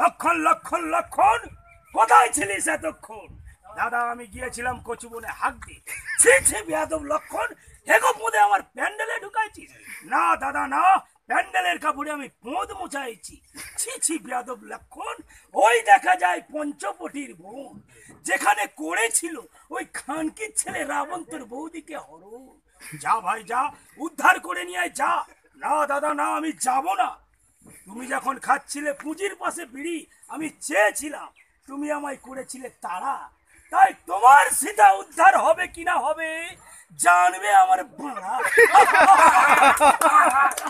লক্ষণ লক্ষণ লক্ষণ কোথায় ছিলিস এতক্ষণ দাদা আমি গিয়েছিলাম কচু বনে হাঁক দিয়ে ছি ছি লক্ষণ হেগো পোঁদে আমার প্যান্ডেলে ঢুকাইছিস না দাদা না প্যান্ডেলের কাপড়ে আমি পোঁদ মুছাইছি ছি ছি লক্ষণ ওই দেখা যায় পঞ্চপটির বোন যেখানে করেছিল ওই খানকির ছেলে রাবন্তর বৌদিকে হরণ যা ভাই যা উদ্ধার করে নিয়ে যা না দাদা না আমি যাব না তুমি যখন খাচ্ছিলে পুঁজির পাশে বিড়ি আমি চেয়েছিলাম তুমি আমায় করেছিলে তারা তাই তোমার সীতা উদ্ধার হবে কিনা হবে জানবে আমার বাড়া